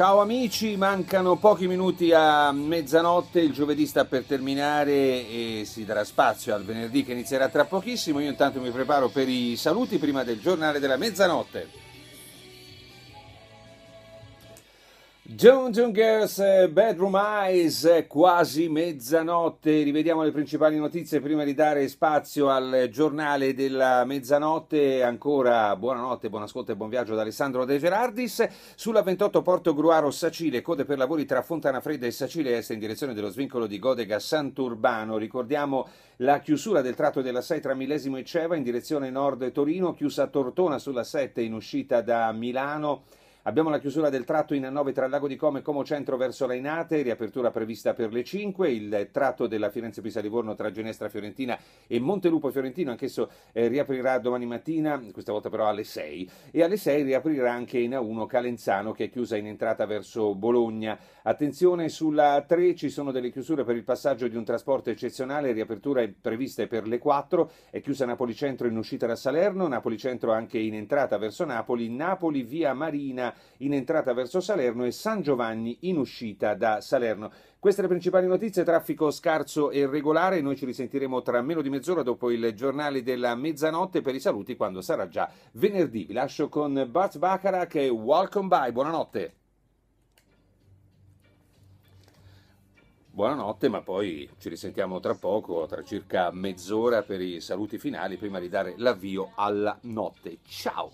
Ciao amici, mancano pochi minuti a mezzanotte, il giovedì sta per terminare e si darà spazio al venerdì che inizierà tra pochissimo. Io intanto mi preparo per i saluti prima del giornale della mezzanotte. John John Girls, eh, Bedroom Eyes, eh, quasi mezzanotte. Rivediamo le principali notizie prima di dare spazio al giornale della mezzanotte. Ancora buonanotte, buon ascolto e buon viaggio da Alessandro De Gerardis. Sulla 28 Porto Gruaro Sacile, code per lavori tra Fontana Fredda e Sacile Est in direzione dello svincolo di Godega Sant'Urbano. Ricordiamo la chiusura del tratto della 6 tra Millesimo e Ceva in direzione nord Torino, chiusa a Tortona sulla 7 in uscita da Milano Abbiamo la chiusura del tratto in A9 tra il Lago di Come e Como Centro verso Lainate, riapertura prevista per le 5, il tratto della Firenze-Pisa-Livorno tra Genestra Fiorentina e Montelupo Fiorentino, anch'esso eh, riaprirà domani mattina, questa volta però alle 6, e alle 6 riaprirà anche in A1 Calenzano che è chiusa in entrata verso Bologna. Attenzione sulla 3 ci sono delle chiusure per il passaggio di un trasporto eccezionale, riapertura è prevista per le 4, è chiusa Napoli Centro in uscita da Salerno, Napoli Centro anche in entrata verso Napoli, Napoli via Marina in entrata verso Salerno e San Giovanni in uscita da Salerno. Queste le principali notizie, traffico scarso e regolare, noi ci risentiremo tra meno di mezz'ora dopo il giornale della mezzanotte per i saluti quando sarà già venerdì. Vi lascio con Bart Bacharach e Welcome By, buonanotte. Buonanotte, ma poi ci risentiamo tra poco, tra circa mezz'ora per i saluti finali, prima di dare l'avvio alla notte. Ciao!